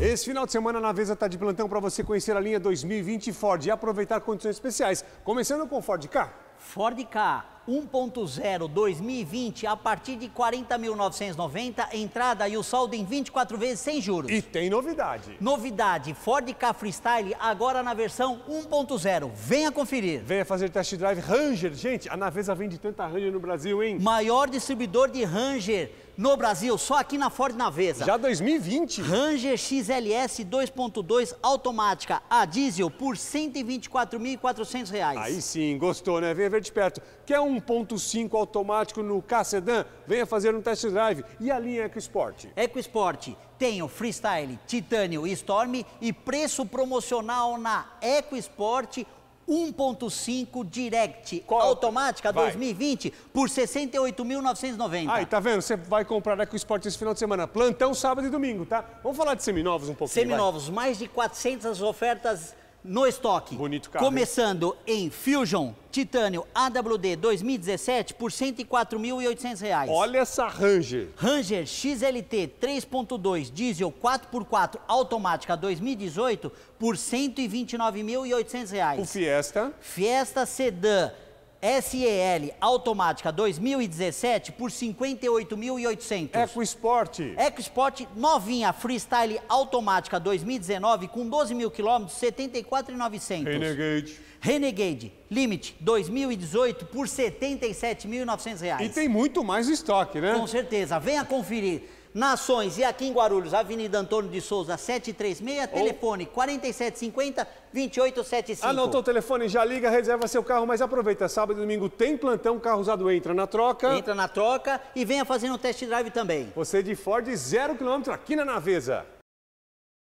Esse final de semana na Vesa está de plantão para você conhecer a linha 2020 Ford e aproveitar condições especiais. Começando com Ford K. Ford K 1.0 2020 a partir de 40.990, entrada e o saldo em 24 vezes sem juros. E tem novidade. Novidade, Ford K Freestyle agora na versão 1.0. Venha conferir. Venha fazer test drive Ranger. Gente, a Navesa vende tanta Ranger no Brasil, hein? Maior distribuidor de Ranger no Brasil, só aqui na Ford Navesa. Já 2020? Ranger XLS 2.2 automática a diesel por R$ 124.400. Aí sim, gostou, né? Venha ver de perto. Quer 1.5 automático no K-Sedan? Venha fazer um test drive. E a linha EcoSport? EcoSport tem o Freestyle, Titânio e Storm e preço promocional na EcoSport 1.5 Direct Qual? automática vai. 2020 por 68.990. Aí, ah, tá vendo? Você vai comprar com o esporte esse final de semana. Plantão sábado e domingo, tá? Vamos falar de seminovos um pouquinho. Seminovos, vai. mais de 400 ofertas no estoque. Bonito carro. Começando em Fusion Titânio AWD 2017 por R$ 104.800. Olha essa Ranger. Ranger XLT 3.2 diesel 4x4 automática 2018 por R$ 129.800. O Fiesta. Fiesta Sedan SEL automática 2017 por 58.800. EcoSport. EcoSport novinha, freestyle automática 2019 com 12 mil quilômetros, 74.900. Renegade. Renegade Limite 2018 por 77.900 reais. E tem muito mais estoque, né? Com certeza. Venha conferir. Nações e aqui em Guarulhos, Avenida Antônio de Souza, 736, Ou... telefone 4750-2875. Anotou o telefone, já liga, reserva seu carro, mas aproveita, sábado e domingo tem plantão, carro usado entra na troca. Entra na troca e venha fazendo um test drive também. Você de Ford, zero quilômetro aqui na Naveza.